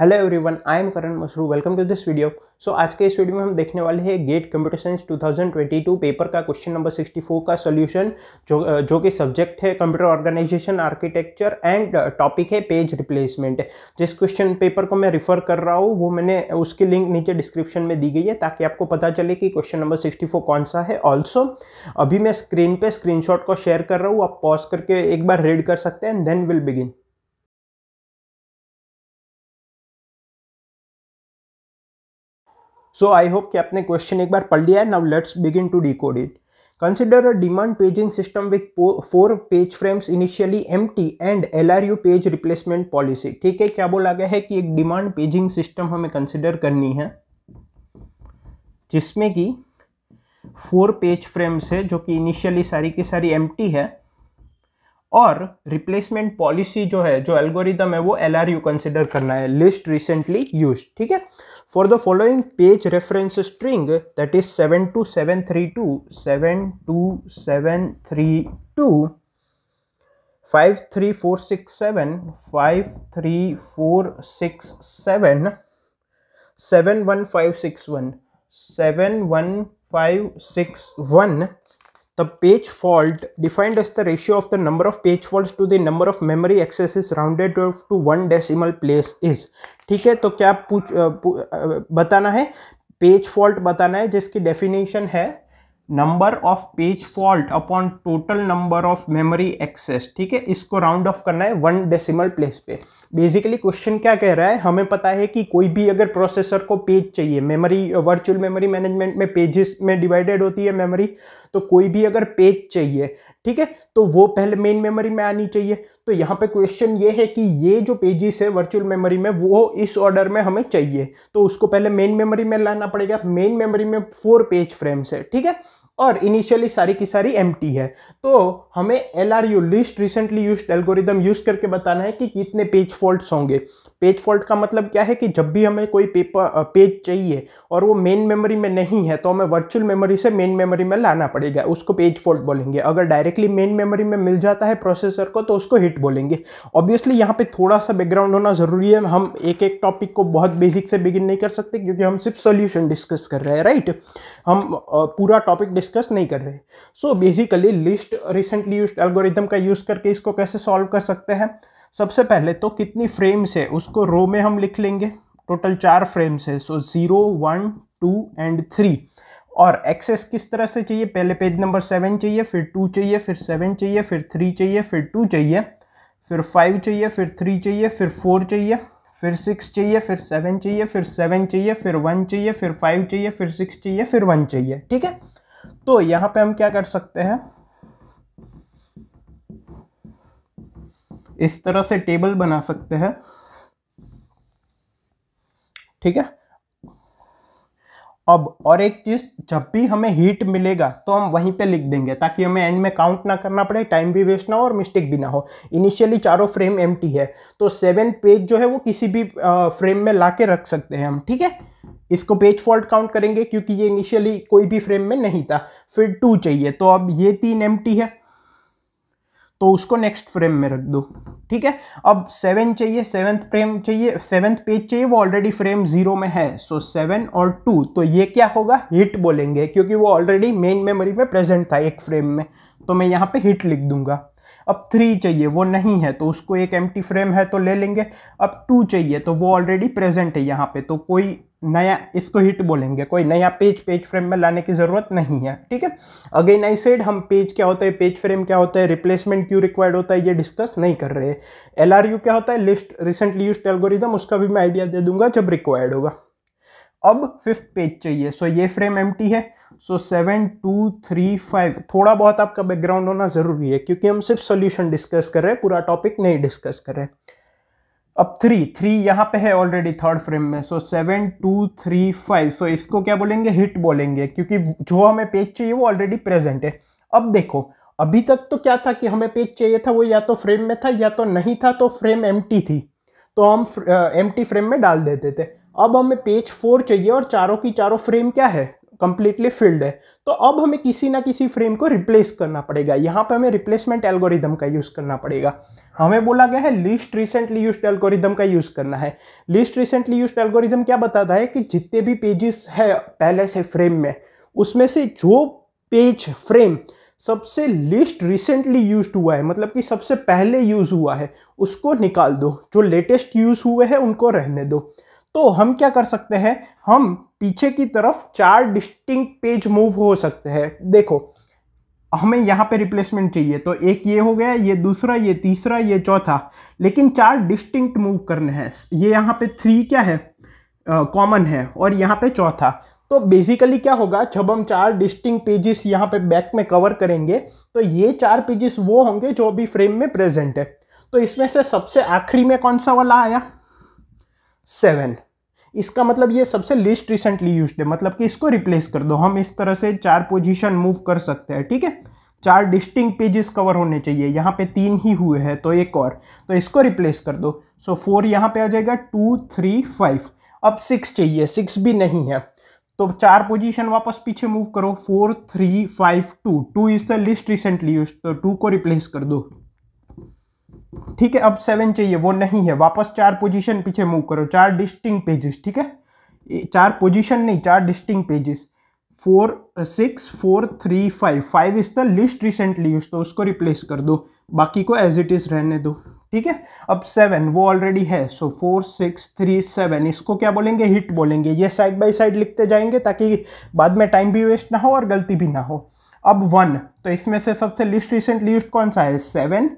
hello everyone I am Karan Masru welcome to this video so आज के इस वीडियो में हम देखने वाले हैं गेट कंप्यूटर साइंस 2022 पेपर का क्वेश्चन नंबर 64 का सॉल्यूशन जो जो कि सब्जेक्ट है computer organisation architecture and topic है पेज रिप्लेसमेंट जिस क्वेश्चन पेपर को मैं रिफर कर रहा हूँ वो मैंने उसकी लिंक नीचे डिस्क्रिप्शन में दी गई है ताकि आपको पता चले कि क्वेश्चन नंबर सिक्सटी कौन सा है ऑल्सो अभी मैं स्क्रीन पर स्क्रीन को शेयर कर रहा हूँ आप पॉज करके एक बार रीड कर सकते हैं then will begin so I hope कि आपने क्वेश्चन एक बार पढ़ लिया है now let's begin to decode it consider a demand paging system with four page frames initially empty and L R U page replacement policy ठीक है क्या बोला गया है कि एक डिमांड पेजिंग सिस्टम हमें कंसिडर करनी है जिसमें कि फोर पेज फ्रेम्स है जो कि इनिशियली सारी की सारी एम टी है और रिप्लेसमेंट पॉलिसी जो है जो एल्गोरिदम है वो एल आर यू कंसिडर करना है लिस्ट रिसेंटली यूज ठीक है for the following page reference string that is seven two seven three two seven two seven three two five three four six seven five three four six seven seven one five six one seven one five six one The page fault defined as the ratio of the number of page faults to the number of memory accesses rounded off to one decimal place is ठीक है तो क्या पूछ बताना है page fault बताना है जिसकी डेफिनेशन है number of page fault upon total number of memory access ठीक है इसको राउंड ऑफ करना है वन डेसिमल प्लेस पे बेसिकली क्वेश्चन क्या कह रहा है हमें पता है कि कोई भी अगर प्रोसेसर को पेज चाहिए मेमोरी वर्चुअल मेमोरी मैनेजमेंट में पेजेस में डिवाइडेड होती है मेमोरी तो कोई भी अगर पेज चाहिए ठीक है तो वो पहले मेन मेमोरी में आनी चाहिए तो यहाँ पे क्वेश्चन ये है कि ये जो पेजेस है वर्चुअल मेमोरी में वो इस ऑर्डर में हमें चाहिए तो उसको पहले मेन मेमोरी में लाना पड़ेगा मेन मेमोरी में फोर पेज फ्रेम्स है ठीक है और इनिशियली सारी की सारी एम है तो हमें L R U least recently use algorithm use करके बताना है कि कितने पेज फॉल्ट होंगे पेज फॉल्ट का मतलब क्या है कि जब भी हमें कोई पेपर पेज चाहिए और वो मेन मेमोरी में नहीं है तो हमें वर्चुअल मेमोरी से मेन मेमोरी में लाना पड़ेगा उसको पेज फॉल्ट बोलेंगे अगर डायरेक्टली मेन मेमोरी में मिल जाता है प्रोसेसर को तो उसको हिट बोलेंगे ऑब्वियसली यहाँ पे थोड़ा सा बैकग्राउंड होना ज़रूरी है हम एक एक टॉपिक को बहुत बेसिक से बिगिन नहीं कर सकते क्योंकि हम सिर्फ सोल्यूशन डिस्कस कर रहे हैं राइट हम पूरा टॉपिक डिस्कस नहीं कर रहे so basically least recently use algorithm का यूज़ करके इसको कैसे सॉल्व कर सकते हैं सबसे पहले तो कितनी फ्रेम्स है उसको रो में हम लिख लेंगे टोटल चार फ्रेम्स है so zero one two and three और एक्सेस किस तरह से चाहिए पहले पेज नंबर सेवन चाहिए फिर टू चाहिए फिर सेवन चाहिए फिर थ्री चाहिए फिर टू चाहिए फिर फाइव चाहिए फिर थ्री चाहिए फिर फोर चाहिए फिर सिक्स चाहिए फिर सेवन चाहिए फिर सेवन चाहिए फिर वन चाहिए फिर फाइव चाहिए फिर सिक्स चाहिए फिर वन चाहिए ठीक है तो यहां पे हम क्या कर सकते हैं इस तरह से टेबल बना सकते हैं ठीक है अब और एक चीज़ जब भी हमें हीट मिलेगा तो हम वहीं पे लिख देंगे ताकि हमें एंड में काउंट ना करना पड़े टाइम भी वेस्ट ना हो और मिस्टेक भी ना हो इनिशियली चारों फ्रेम एम है तो सेवन पेज जो है वो किसी भी फ्रेम में ला रख सकते हैं हम ठीक है इसको पेज फॉल्ट काउंट करेंगे क्योंकि ये इनिशियली कोई भी फ्रेम में नहीं था फिर टू चाहिए तो अब ये तीन एम है तो उसको नेक्स्ट फ्रेम में रख दो ठीक है अब सेवन चाहिए सेवन्थ फ्रेम चाहिए सेवन्थ पेज चाहिए वो ऑलरेडी फ्रेम जीरो में है सो सेवन और टू तो ये क्या होगा हिट बोलेंगे क्योंकि वो ऑलरेडी मेन मेमोरी में प्रेजेंट था एक फ्रेम में तो मैं यहाँ पे हिट लिख दूंगा अब थ्री चाहिए वो नहीं है तो उसको एक एम फ्रेम है तो ले लेंगे अब टू चाहिए तो वो ऑलरेडी प्रेजेंट है यहाँ पे तो कोई नया इसको हिट बोलेंगे कोई नया पेज पेज फ्रेम में लाने की ज़रूरत नहीं है ठीक है अगेन आई सेड हम पेज क्या होता है पेज फ्रेम क्या होता है रिप्लेसमेंट क्यों रिक्वायर्ड होता है ये डिस्कस नहीं कर रहे आर एल क्या होता है लिस्ट रिसेंटली यूज एल्गोरिदम उसका भी मैं आइडिया दे दूंगा जब रिक्वायर्ड होगा अब फिफ्थ पेज चाहिए सो ये फ्रेम एम है so seven two three five थोड़ा बहुत आपका बैकग्राउंड होना ज़रूरी है क्योंकि हम सिर्फ सोल्यूशन डिस्कस कर रहे हैं पूरा टॉपिक नहीं डिस्कस कर रहे हैं अब थ्री थ्री यहाँ पे है ऑलरेडी थर्ड फ्रेम में so seven two three five so इसको क्या बोलेंगे हिट बोलेंगे क्योंकि जो हमें पेज चाहिए वो ऑलरेडी प्रेजेंट है अब देखो अभी तक तो क्या था कि हमें पेज चाहिए था वो या तो फ्रेम में था या तो नहीं था तो फ्रेम एम थी तो हम एम फ्रेम में डाल देते थे अब हमें पेज फोर चाहिए और चारों की चारों फ्रेम क्या है कंप्लीटली फिल्ड है तो अब हमें किसी ना किसी फ्रेम को रिप्लेस करना पड़ेगा यहाँ पे हमें रिप्लेसमेंट एल्गोरिदम का यूज़ करना पड़ेगा हमें बोला गया है लिस्ट रिसेंटली यूज एल्गोरिदम का यूज़ करना है लिस्ट रिसेंटली यूज एल्गोरिदम क्या बताता है कि जितने भी पेजेस है पहले से फ्रेम में उसमें से जो पेज फ्रेम सबसे लिस्ट रिसेंटली यूज हुआ है मतलब कि सबसे पहले यूज़ हुआ है उसको निकाल दो जो लेटेस्ट यूज़ हुए हैं उनको रहने दो तो हम क्या कर सकते हैं हम पीछे की तरफ चार डिस्टिंग पेज मूव हो सकते हैं देखो हमें यहाँ पे रिप्लेसमेंट चाहिए तो एक ये हो गया ये दूसरा ये तीसरा ये चौथा लेकिन चार डिस्टिंक्ट मूव करने हैं ये यहाँ पे थ्री क्या है कॉमन uh, है और यहाँ पे चौथा तो बेसिकली क्या होगा जब हम चार डिस्टिंग पेजेस यहाँ पे बैक में कवर करेंगे तो ये चार पेजेस वो होंगे जो अभी फ्रेम में प्रेजेंट है तो इसमें से सबसे आखिरी में कौन सा वाला आया सेवन इसका मतलब ये सबसे लिस्ट रिसेंटली यूज है मतलब कि इसको रिप्लेस कर दो हम इस तरह से चार पोजीशन मूव कर सकते हैं ठीक है चार डिस्टिंग पेजेस कवर होने चाहिए यहाँ पे तीन ही हुए हैं तो एक और तो इसको रिप्लेस कर दो सो फोर यहाँ पे आ जाएगा टू थ्री फाइव अब सिक्स चाहिए सिक्स भी नहीं है तो चार पोजिशन वापस पीछे मूव करो four three five two two is the least recently use तो टू को रिप्लेस कर दो ठीक है अब सेवन चाहिए वो नहीं है वापस चार पोजीशन पीछे मूव करो चार डिस्टिंग पेजेस ठीक है चार पोजीशन नहीं चार distinct pages four six four three five five is the least recently use तो उसको रिप्लेस कर दो बाकी को एज इट इज़ रहने दो ठीक है अब सेवन वो ऑलरेडी है so four six three seven इसको क्या बोलेंगे हिट बोलेंगे ये साइड बाय साइड लिखते जाएंगे ताकि बाद में टाइम भी वेस्ट ना हो और गलती भी ना हो अब वन तो इसमें से सबसे लिस्ट रिसेंटली यूज कौन सा है seven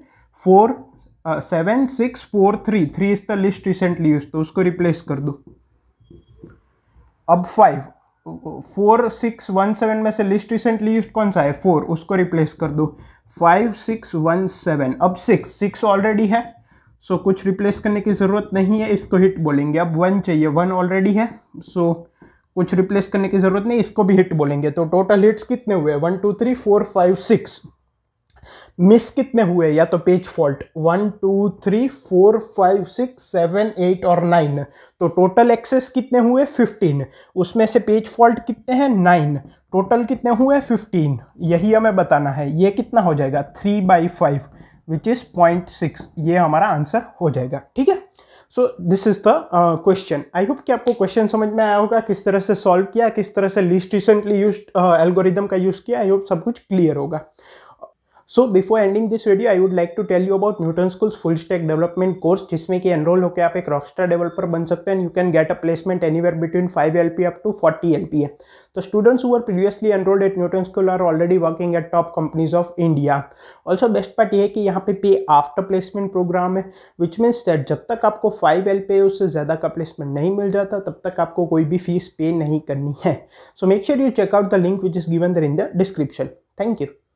four seven six four three three is the least recently use तो उसको रिप्लेस कर दो अब five four six one seven में से लिस्ट रिसेंटली यूज कौन सा है फोर उसको रिप्लेस कर दो फाइव सिक्स वन सेवन अब सिक्स सिक्स ऑलरेडी है सो so, कुछ रिप्लेस करने की ज़रूरत नहीं है इसको हिट बोलेंगे अब वन चाहिए वन ऑलरेडी है सो so, कुछ रिप्लेस करने की ज़रूरत नहीं इसको भी हिट बोलेंगे तो टोटल हिट्स कितने हुए one two three four five six miss कितने हुए या तो page fault one two three four five six seven eight और नाइन तो टोटल एक्सेस कितने हुए फिफ्टीन उसमें से पेज फॉल्ट कितने हैं नाइन टोटल कितने हुए फिफ्टीन यही हमें बताना है ये कितना हो जाएगा three by five which is point six ये हमारा आंसर हो जाएगा ठीक है so this is the question I hope कि आपको क्वेश्चन समझ में आया होगा किस तरह से सॉल्व किया किस तरह से लिस्ट रिसेंटली यूज एल्गोरिदम का यूज़ किया आई होप सब कुछ क्लियर होगा so before ending this video I would like to tell you about Newton school full stack development course जिसमें कि एनरोल होकर आप एक रॉकस्टार डेवलपर बन सकते हैं you can get a placement anywhere between five L P up to forty L P है तो स्टूडेंट्स हुआ previously enrolled at Newton school are already working at top companies of India also best part ये है कि यहाँ पे पे after placement programme है विच मीन्स दैट जब तक आपको फाइव एल पे उससे ज़्यादा का प्लेसमेंट नहीं मिल जाता तब तक आपको कोई भी फीस पे नहीं करनी है so make sure you check out the link which is given there in the description thank you